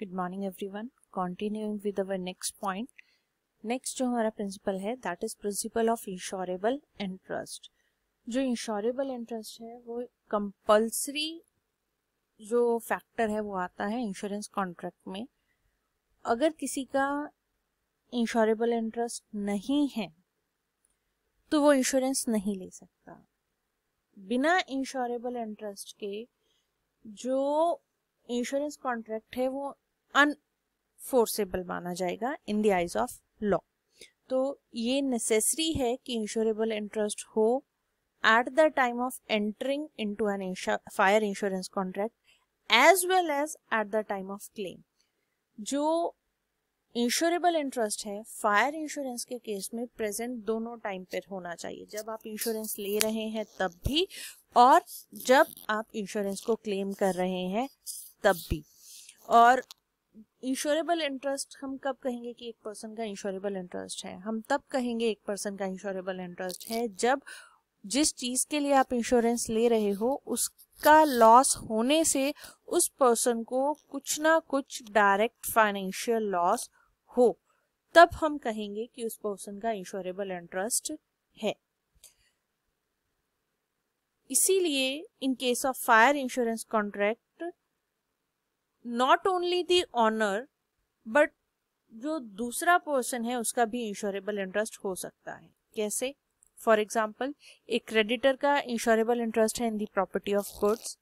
good morning everyone continuing with our next point next जो हमारा principle है that is principle of insurable interest जो insurable interest है वो कंपल्सरी जो फैक्टर है वो आता है इंश्योरेंस कॉन्ट्रैक्ट में अगर किसी का इंश्योरेबल इंटरेस्ट नहीं है तो वो इंश्योरेंस नहीं ले सकता बिना इंश्योरेबल इंटरेस्ट के जो इंश्योरेंस कॉन्ट्रैक्ट है वो अनफोर्सेबल माना जाएगा in the eyes of law तो ये नेसेसरी है कि इंश्योरेबल इंटरेस्ट हो at the time of entering into an fire insurance contract as well as at the time of claim जो इंश्योरेबल इंटरेस्ट है फायर इंश्योरेंस के केस में present दोनों टाइम पर होना चाहिए जब आप इंश्योरेंस ले रहे हैं तब भी और जब आप इंश्योरेंस को क्लेम कर रहे हैं तब भी और इंश्योरेबल इंटरेस्ट हम कब कहेंगे कि एक पर्सन का इंश्योरेबल इंटरेस्ट है हम तब कहेंगे एक पर्सन का इंश्योरेबल इंटरेस्ट है जब जिस चीज के लिए आप इंश्योरेंस ले रहे हो उसका लॉस होने से उस पर्सन को कुछ ना कुछ डायरेक्ट फाइनेंशियल लॉस हो तब हम कहेंगे कि उस पर्सन का इंश्योरेबल इंटरेस्ट है इसीलिए in case of fire insurance contract not only the owner but जो दूसरा पर्सन है उसका भी इंश्योरेबल इंटरेस्ट हो सकता है कैसे फॉर एग्जाम्पल एक क्रेडिटर का इंश्योरेबल इंटरेस्ट है in the property of goods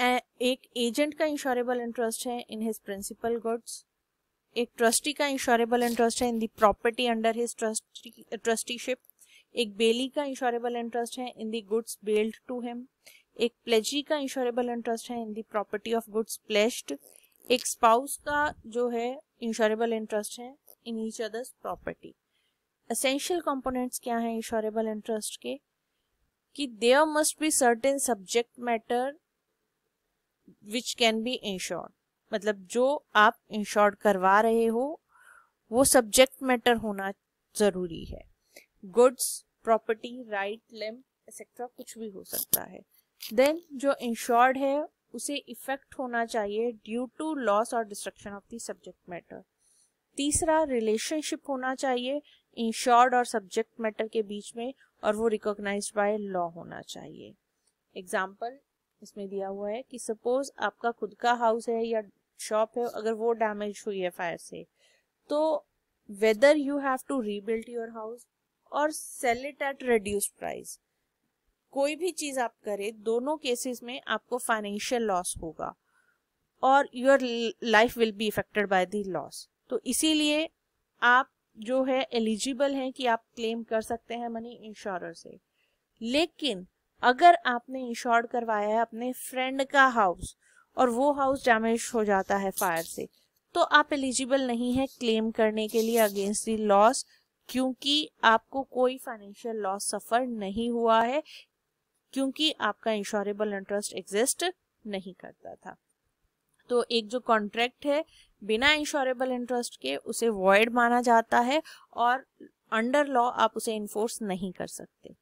एक एजेंट का इंश्योरेबल इंटरेस्ट है इन हिज प्रिंसिपल गुड्स एक ट्रस्टी का इंश्योरेबल इंटरेस्ट है in the property under his trusteeship एक बेली का इंश्योरेबल इंटरेस्ट है in the goods bailed to him एक प्लेजी का इंश्योरेबल इंटरेस्ट है in the property of goods placed एक स्पाउस का जो है इंश्योरेबल इंटरेस्ट है in each others property essential components क्या हैं इंश्योरेबल इंटरेस्ट के कि there must be certain subject matter which can be insured मतलब जो आप इंश्योर्ड करवा रहे हो वो सब्जेक्ट मैटर होना जरूरी है गुड्स प्रॉपर्टी राइट लेम एक्सेट्रा कुछ भी हो सकता है देन जो इंश्योर्ड है उसे इफेक्ट होना चाहिए ड्यू टू लॉस और destruction of the subject matter तीसरा रिलेशनशिप होना चाहिए इंश्योर्ड और सब्जेक्ट मैटर के बीच में और वो रिकॉग्नाइज बाय लॉ होना चाहिए एग्जाम्पल इसमें दिया हुआ है कि सपोज आपका खुद का हाउस है या शॉप है अगर वो डैमेज हुई है फायर से तो whether you have to rebuild your house और sell it at reduce price कोई भी चीज आप करें दोनों केसेस में आपको फाइनेंशियल लॉस होगा और your life will be affected by the loss तो इसीलिए आप जो है एलिजिबल हैं कि आप क्लेम कर सकते हैं मनी इंश्योरर से लेकिन अगर आपने इंश्योर करवाया है अपने फ्रेंड का हाउस और वो हाउस डैमेज हो जाता है फायर से तो आप एलिजिबल नहीं है क्लेम करने के लिए अगेंस्ट दी लॉस क्योंकि आपको कोई फाइनेंशियल लॉस सफर नहीं हुआ है क्योंकि आपका इंश्योरेबल इंटरेस्ट एग्जिस्ट नहीं करता था तो एक जो कॉन्ट्रैक्ट है बिना इंश्योरेबल इंटरेस्ट के उसे वॉइड माना जाता है और अंडर लॉ आप उसे इन्फोर्स नहीं कर सकते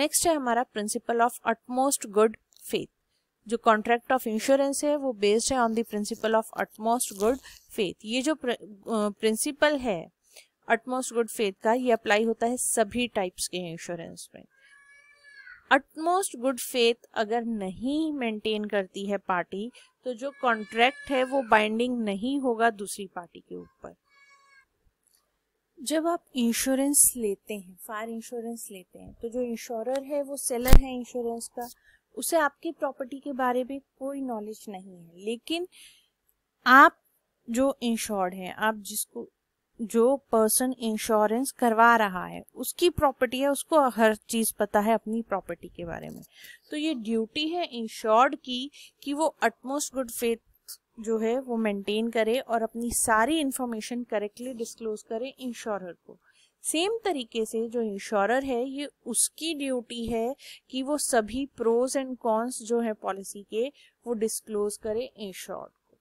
नेक्स्ट है हमारा principle of utmost good faith जो कॉन्ट्रैक्ट ऑफ इंश्योरेंस है वो बेस्ड है on the principle of utmost good faith ये जो प्रिंसिपल है अटमोस्ट गुड फेथ का ये अप्लाई होता है सभी टाइप्स के इंश्योरेंस में अटमोस्ट गुड फेथ अगर नहीं मेंटेन करती है पार्टी तो जो कॉन्ट्रैक्ट है वो बाइंडिंग नहीं होगा दूसरी पार्टी के ऊपर जब आप इंश्योरेंस लेते हैं फायर इंश्योरेंस लेते हैं तो जो इंश्योरर है वो सेलर है इंश्योरेंस का उसे आपकी प्रॉपर्टी के बारे में कोई नॉलेज नहीं है लेकिन आप जो इंश्योर्ड है आप जिसको जो पर्सन इंश्योरेंस करवा रहा है उसकी प्रॉपर्टी है उसको हर चीज पता है अपनी प्रॉपर्टी के बारे में तो ये ड्यूटी है इंश्योर्ड की कि वो अटमोस्ट गुड फेथ जो है वो मेंटेन करे और अपनी सारी इंफॉर्मेशन करेक्टली डिस्क्लोज करे इंश्योरर को सेम तरीके से जो इंश्योरर है ये उसकी ड्यूटी है कि वो सभी प्रोज एंड कॉन्स जो है पॉलिसी के वो डिस्क्लोज करे इंश्योर को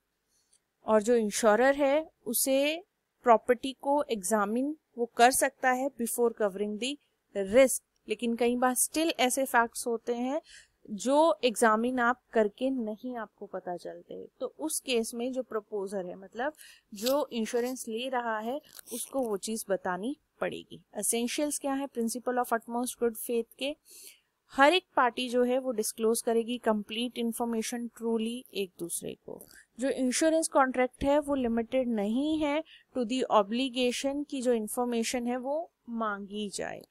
और जो इंश्योरर है उसे प्रॉपर्टी को एग्जामिन वो कर सकता है बिफोर कवरिंग दी रिस्क लेकिन कई बार स्टिल ऐसे फैक्ट्स होते हैं जो एग्जामिन आप करके नहीं आपको पता चलते तो उस केस में जो प्रपोजर है मतलब जो इंश्योरेंस ले रहा है उसको वो चीज़ बतानी पड़ेगी असेंशियल्स क्या है principle of utmost good faith के हर एक पार्टी जो है वो डिस्क्लोज करेगी कंप्लीट इंफॉर्मेशन ट्रूली एक दूसरे को जो इंश्योरेंस कॉन्ट्रैक्ट है वो लिमिटेड नहीं है टू दी ऑब्लिगेशन की जो इन्फॉर्मेशन है वो मांगी जाए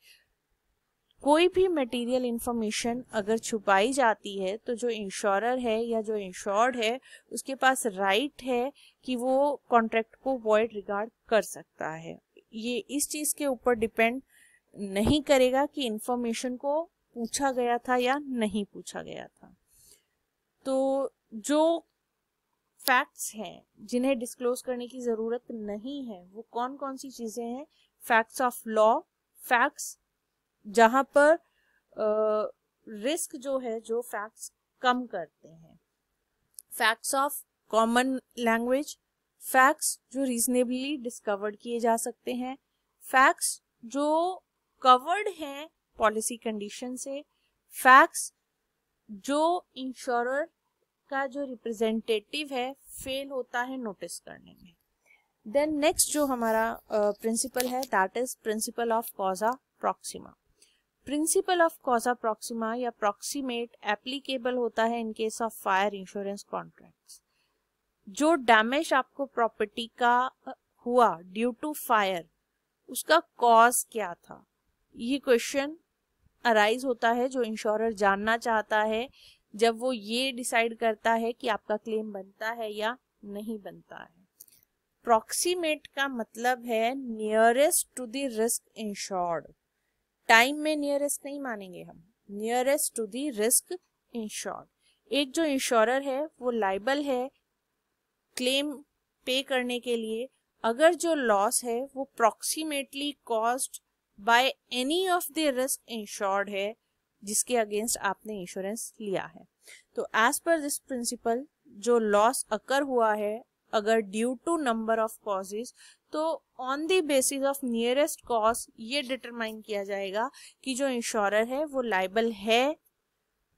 कोई भी मटेरियल इंफॉर्मेशन अगर छुपाई जाती है तो जो इंश्योरर है या जो इंश्योर्ड है उसके पास राइट right है कि वो कॉन्ट्रैक्ट को वॉइड रिगार्ड कर सकता है ये इस चीज़ के ऊपर डिपेंड नहीं करेगा कि इंफॉर्मेशन को पूछा गया था या नहीं पूछा गया था तो जो फैक्ट्स हैं जिन्हें डिस्क्लोज करने की ज़रूरत नहीं है वो कौन कौन सी चीज़ें हैं फैक्ट्स ऑफ लॉ फैक्ट्स जहां पर रिस्क uh, जो है जो फैक्ट्स कम करते हैं facts of common language facts जो रीजनेबली डिस्कवर्ड किए जा सकते हैं फैक्ट्स जो कवर्ड हैं पॉलिसी कंडीशन से फैक्स जो इंश्योरर का जो रिप्रेजेंटेटिव है फेल होता है नोटिस करने में देन नेक्स्ट जो हमारा प्रिंसिपल uh, है that is principle of causa proxima principle of causa proxima या प्रॉक्सीमेट एप्लीकेबल होता है in case of fire insurance contracts जो डैमेज आपको प्रॉपर्टी का हुआ ड्यू टू फायर उसका कॉज क्या था ये क्वेश्चन अराइज होता है जो इंश्योरर जानना चाहता है जब वो ये डिसाइड करता है कि आपका क्लेम बनता है या नहीं बनता है अप्रॉक्सीमेट का मतलब है nearest to the risk insured time में नियरेस्ट नहीं मानेंगे हम nearest to the risk insured एक जो इंश्योरर है वो लाइबल है क्लेम पे करने के लिए अगर जो लॉस है वो proximately caused by any of the risk insured है जिसके अगेंस्ट आपने इंश्योरेंस लिया है तो एज पर दिस प्रिंसिपल जो लॉस अकर हुआ है अगर due to number of causes तो on the basis of nearest cause ये डिटरमाइन किया जाएगा कि जो इंश्योरर है वो लाइबल है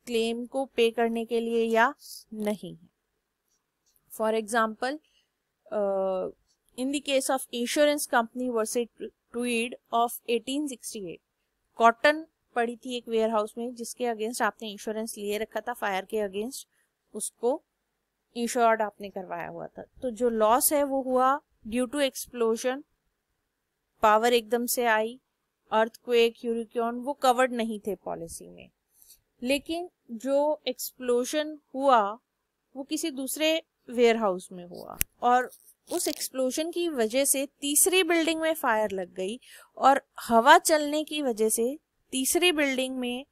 क्लेम को पे करने के लिए या नहीं है for example in the case of insurance company versus Tweed of 1868 cotton पड़ी थी एक वेयर हाउस में जिसके अगेंस्ट आपने इंश्योरेंस लिए रखा था फायर के अगेंस्ट उसको इंश्योर्ड आपने करवाया हुआ था तो जो लॉस है वो हुआ ड्यू टू एक्सप्लोजन पावर एकदम से आई अर्थक्वेक यूरिकॉन वो कवर्ड नहीं थे पॉलिसी में लेकिन जो एक्सप्लोजन हुआ वो किसी दूसरे वेयर हाउस में हुआ और उस एक्सप्लोजन की वजह से तीसरी बिल्डिंग में फायर लग गई और हवा चलने की वजह से तीसरी बिल्डिंग में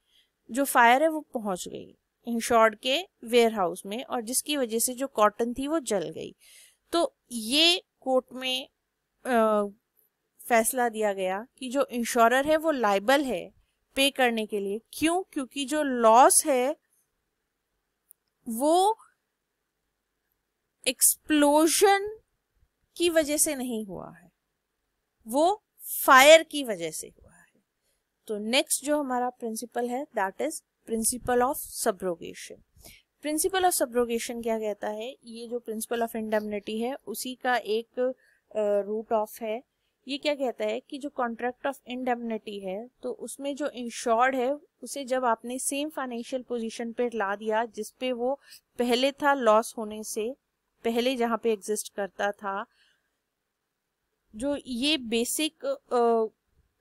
जो फायर है वो पहुंच गई इन शॉर्ट के वेयर हाउस में और जिसकी वजह से जो कॉटन थी वो जल गई तो ये कोर्ट में आ, फैसला दिया गया कि जो इंश्योरर है वो लाइबल है पे करने के लिए क्यों क्योंकि जो लॉस है वो एक्सप्लोजन की वजह से नहीं हुआ है वो फायर की वजह से हुआ है तो नेक्स्ट जो हमारा प्रिंसिपल है that is principle of subrogation principle of subrogation क्या कहता है ये जो प्रिंसिपल ऑफ इंडेमनिटी है उसी का एक रूट uh, ऑफ है ये क्या कहता है कि जो कॉन्ट्रैक्ट ऑफ इंडेमनिटी है तो उसमें जो इंश्योर्ड है उसे जब आपने सेम फाइनेंशियल पोजीशन पे ला दिया जिसपे वो पहले था लॉस होने से पहले जहाँ पे एग्जिस्ट करता था जो ये बेसिक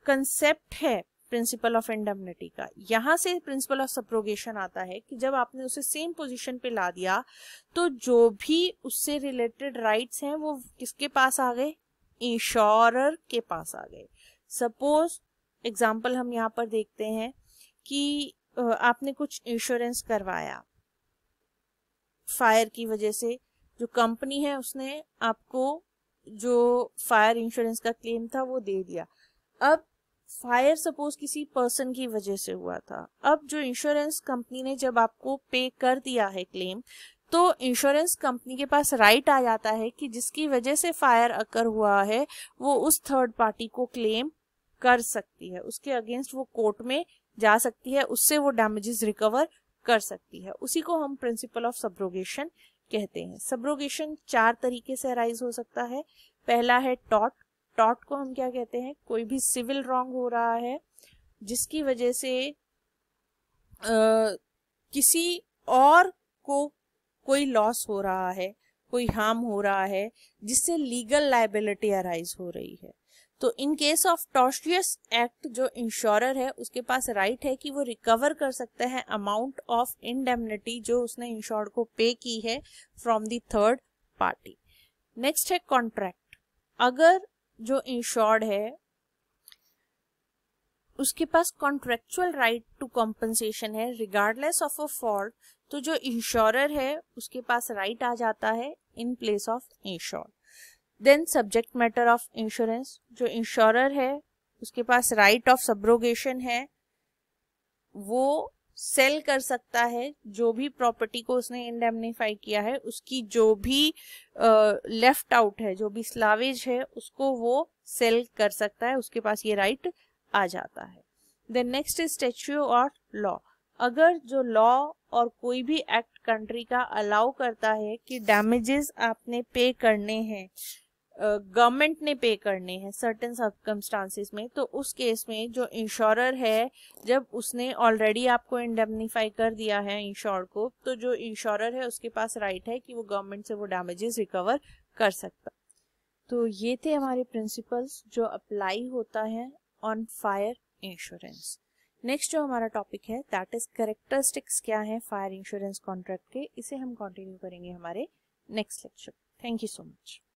कंसेप्ट है प्रिंसिपल ऑफ इंडमनिटी का यहाँ से प्रिंसिपल ऑफ सप्रोगेशन आता है कि जब आपने उसे सेम पोजीशन पे ला दिया तो जो भी उससे रिलेटेड राइट्स हैं वो किसके पास आ गए इंश्योरर के पास आ गए सपोज एग्जांपल हम यहाँ पर देखते हैं कि आपने कुछ इंश्योरेंस करवाया फायर की वजह से जो कंपनी है उसने आपको जो फायर इंश्योरेंस का क्लेम था वो दे दिया अब फायर सपोज किसी पर्सन की वजह से हुआ था अब जो इंश्योरेंस कंपनी ने जब आपको पे कर दिया है क्लेम तो इंश्योरेंस कंपनी के पास राइट आ जाता है कि जिसकी वजह से फायर अकर हुआ है वो उस थर्ड पार्टी को क्लेम कर सकती है उसके अगेंस्ट वो कोर्ट में जा सकती है उससे वो डैमेजेस रिकवर कर सकती है उसी को हम प्रिंसिपल ऑफ सब्रोगेशन कहते हैं सब्रोगेशन चार तरीके से अराइज हो सकता है पहला है टॉट टॉट को हम क्या कहते हैं कोई भी सिविल रॉन्ग हो रहा है जिसकी वजह से आ, किसी और को कोई लॉस हो रहा है कोई हार्म हो रहा है जिससे लीगल लाइबिलिटी अराइज हो रही है तो in case of tortious act जो इंश्योरर है उसके पास राइट है कि वो रिकवर कर सकता है अमाउंट ऑफ इंडेमनिटी जो उसने इंश्योर्ड को पे की है from the third party next है कॉन्ट्रैक्ट अगर जो इंश्योर्ड है उसके पास कॉन्ट्रेक्चुअल राइट टू कॉम्पनसेशन है रिगार्डलेस ऑफ अ फॉल्ट तो जो इंश्योरर है उसके पास राइट right आ जाता है in place of insure then subject matter of insurance जो इंश्योरर है उसके पास राइट ऑफ सब्रोगेशन है वो सेल कर सकता है जो भी प्रॉपर्टी को उसने इंडेमनीफाई किया है उसकी जो भी लेफ्ट uh, आउट है जो भी स्लावेज है उसको वो सेल कर सकता है उसके पास ये राइट right आ जाता है then next is statute of law अगर जो लॉ और कोई भी एक्ट कंट्री का अलाउ करता है कि डैमेजेस आपने पे करने हैं गवर्नमेंट ने पे करने हैं सर्टेन सर्कमस्टांसिस में तो उस केस में जो इंश्योरर है जब उसने ऑलरेडी आपको इंडेमनीफाई कर दिया है इंश्योर को तो जो इंश्योरर है उसके पास राइट है कि वो गवर्नमेंट से वो डैमेजेस रिकवर कर सकता तो ये थे हमारे प्रिंसिपल्स जो अप्लाई होता है ऑन फायर इंश्योरेंस नेक्स्ट जो हमारा टॉपिक है दैट इज करेक्टरिस्टिक्स क्या है फायर इंश्योरेंस कॉन्ट्रैक्ट के इसे हम कंटिन्यू करेंगे हमारे next lecture thank you so much